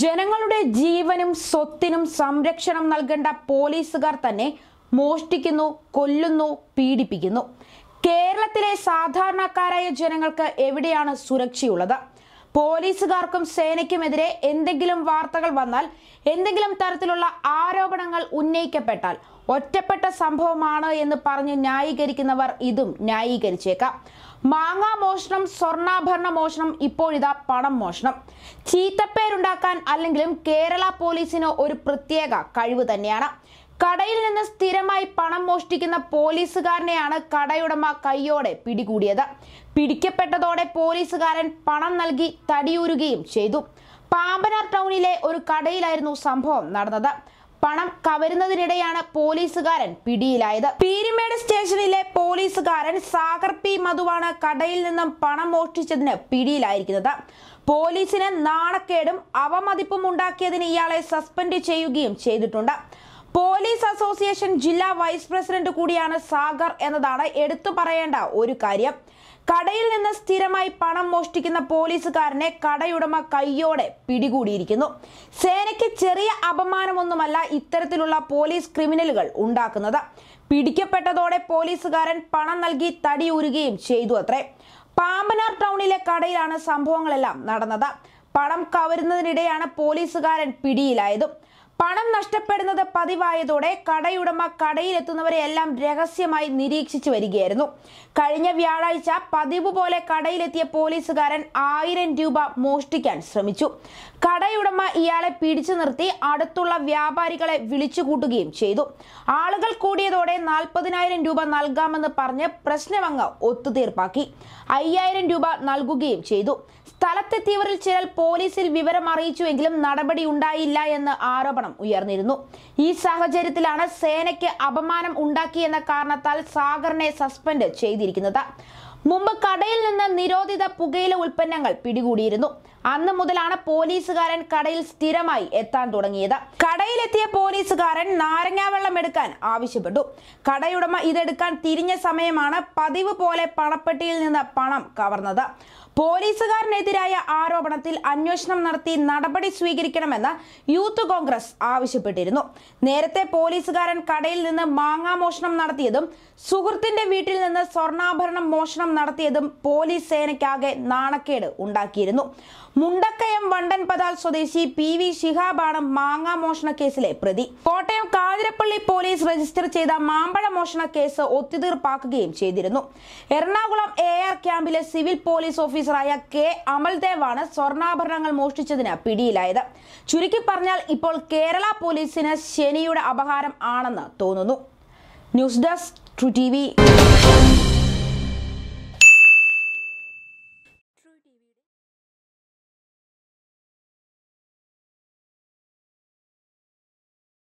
ജനങ്ങളുടെ ജീവനും സ്വത്തിനും സംരക്ഷണം നൽകേണ്ട പോലീസുകാർ തന്നെ മോഷ്ടിക്കുന്നു കൊല്ലുന്നു പീഡിപ്പിക്കുന്നു കേരളത്തിലെ സാധാരണക്കാരായ ജനങ്ങൾക്ക് എവിടെയാണ് സുരക്ഷയുള്ളത് പോലീസുകാർക്കും സേനയ്ക്കുമെതിരെ എന്തെങ്കിലും വാർത്തകൾ വന്നാൽ എന്തെങ്കിലും തരത്തിലുള്ള ആരോപണങ്ങൾ ഉന്നയിക്കപ്പെട്ടാൽ ഒറ്റപ്പെട്ട സംഭവമാണ് എന്ന് പറഞ്ഞ് ന്യായീകരിക്കുന്നവർ ഇതും ന്യായീകരിച്ചേക്കാം മാങ്ങ മോഷണം സ്വർണ്ണാഭരണ മോഷണം ഇപ്പോഴിതാ പണം മോഷണം ചീത്തപ്പേരുണ്ടാക്കാൻ അല്ലെങ്കിലും കേരള പോലീസിന് ഒരു പ്രത്യേക കഴിവ് തന്നെയാണ് കടയിൽ നിന്ന് സ്ഥിരമായി പണം മോഷ്ടിക്കുന്ന പോലീസുകാരനെയാണ് കടയുടമ കയ്യോടെ പിടികൂടിയത് പിടിക്കപ്പെട്ടതോടെ പോലീസുകാരൻ പണം നൽകി തടിയൂരുകയും ചെയ്തു പാമ്പനാർ ടൗണിലെ ഒരു കടയിലായിരുന്നു സംഭവം നടന്നത് പണം കവരുന്നതിനിടെയാണ് പോലീസുകാരൻ പിടിയിലായത് പീരിമേട് സ്റ്റേഷനിലെ പോലീസുകാരൻ സാഗർ പി മധുവാണ് കടയിൽ നിന്നും പണം മോഷ്ടിച്ചതിന് പിടിയിലായിരിക്കുന്നത് പോലീസിന് നാണക്കേടും അവമതിപ്പും ഉണ്ടാക്കിയതിന് ഇയാളെ സസ്പെൻഡ് ചെയ്യുകയും ചെയ്തിട്ടുണ്ട് പോലീസ് അസോസിയേഷൻ ജില്ലാ വൈസ് പ്രസിഡന്റ് കൂടിയാണ് സാഗർ എന്നതാണ് എടുത്തു പറയേണ്ട ഒരു കാര്യം കടയിൽ നിന്ന് സ്ഥിരമായി പണം മോഷ്ടിക്കുന്ന പോലീസുകാരനെ കടയുടമ കൈയോടെ പിടികൂടിയിരിക്കുന്നു സേനയ്ക്ക് ചെറിയ അപമാനമൊന്നുമല്ല ഇത്തരത്തിലുള്ള പോലീസ് ക്രിമിനലുകൾ ഉണ്ടാക്കുന്നത് പിടിക്കപ്പെട്ടതോടെ പോലീസുകാരൻ പണം നൽകി തടിയൂരുകയും ചെയ്തു അത്രേ പാമ്പനാർ ടൗണിലെ കടയിലാണ് സംഭവങ്ങളെല്ലാം നടന്നത് പണം കവരുന്നതിനിടെയാണ് പോലീസുകാരൻ പിടിയിലായതും പണം നഷ്ടപ്പെടുന്നത് പതിവായതോടെ കടയുടമ എല്ലാം രഹസ്യമായി നിരീക്ഷിച്ചു വരികയായിരുന്നു കഴിഞ്ഞ വ്യാഴാഴ്ച പതിവ് പോലെ കടയിലെത്തിയ പോലീസുകാരൻ ആയിരം രൂപ മോഷ്ടിക്കാൻ ശ്രമിച്ചു കടയുടമ ഇയാളെ പിടിച്ചു നിർത്തി അടുത്തുള്ള വ്യാപാരികളെ വിളിച്ചുകൂട്ടുകയും ചെയ്തു ആളുകൾ കൂടിയതോടെ നാൽപ്പതിനായിരം രൂപ നൽകാമെന്ന് പറഞ്ഞ് പ്രശ്നമങ്ങ് ഒത്തുതീർപ്പാക്കി അയ്യായിരം രൂപ നൽകുകയും ചെയ്തു സ്ഥലത്തെത്തിയവരിൽ ചിലർ പോലീസിൽ വിവരം അറിയിച്ചുവെങ്കിലും നടപടി ഉണ്ടായില്ല എന്ന് ആരോപണം ഉയർന്നിരുന്നു ഈ സാഹചര്യത്തിലാണ് സേനയ്ക്ക് അപമാനം ഉണ്ടാക്കിയെന്ന കാരണത്താൽ സാഗറിനെ സസ്പെൻഡ് ചെയ്തിരിക്കുന്നത് മുമ്പ് കടയിൽ നിന്ന് നിരോധിത പുകയില ഉൽപ്പന്നങ്ങൾ പിടികൂടിയിരുന്നു അന്ന് മുതലാണ് പോലീസുകാരൻ കടയിൽ സ്ഥിരമായി എത്താൻ തുടങ്ങിയത് കടയിലെത്തിയ പോലീസുകാരൻ നാരങ്ങാവെള്ളം എടുക്കാൻ ആവശ്യപ്പെട്ടു കടയുടമ ഇതെടുക്കാൻ തിരിഞ്ഞ സമയമാണ് പതിവ് പോലെ പണപ്പെട്ടിയിൽ നിന്ന് പണം കവർന്നത് പോലീസുകാരനെതിരായ ആരോപണത്തിൽ അന്വേഷണം നടത്തി നടപടി സ്വീകരിക്കണമെന്ന് യൂത്ത് കോൺഗ്രസ് ആവശ്യപ്പെട്ടിരുന്നു നേരത്തെ പോലീസുകാരൻ കടയിൽ നിന്ന് മാങ്ങാ മോഷണം നടത്തിയതും സുഹൃത്തിന്റെ വീട്ടിൽ നിന്ന് സ്വർണ്ണാഭരണം മോഷണം നടത്തിയതും പോലീസ് സേനയ്ക്കാകെ നാണക്കേട് ഉണ്ടാക്കിയിരുന്നു മുണ്ടക്കയം വണ്ടൻപതാൽ സ്വദേശി പി വി ശിഹാബാണ് മാങ്ങാ മോഷണ കേസിലെ പ്രതി കോട്ടയം കാതിരപ്പള്ളി പോലീസ് രജിസ്റ്റർ ചെയ്ത മാമ്പഴ മോഷണ കേസ് ഒത്തുതീർപ്പാക്കുകയും ചെയ്തിരുന്നു എറണാകുളം എ ആർ ക്യാമ്പിലെ സിവിൽ പോലീസ് ഓഫീസറായ കെ അമൽദേവാണ് സ്വർണ്ണാഭരണങ്ങൾ മോഷ്ടിച്ചതിന് പിടിയിലായത് ചുരുക്കി പറഞ്ഞാൽ ഇപ്പോൾ കേരള പോലീസിന് ശനിയുടെ അപഹാരം ആണെന്ന് തോന്നുന്നു ന്യൂസ് ഡെസ്ക് ടു ടി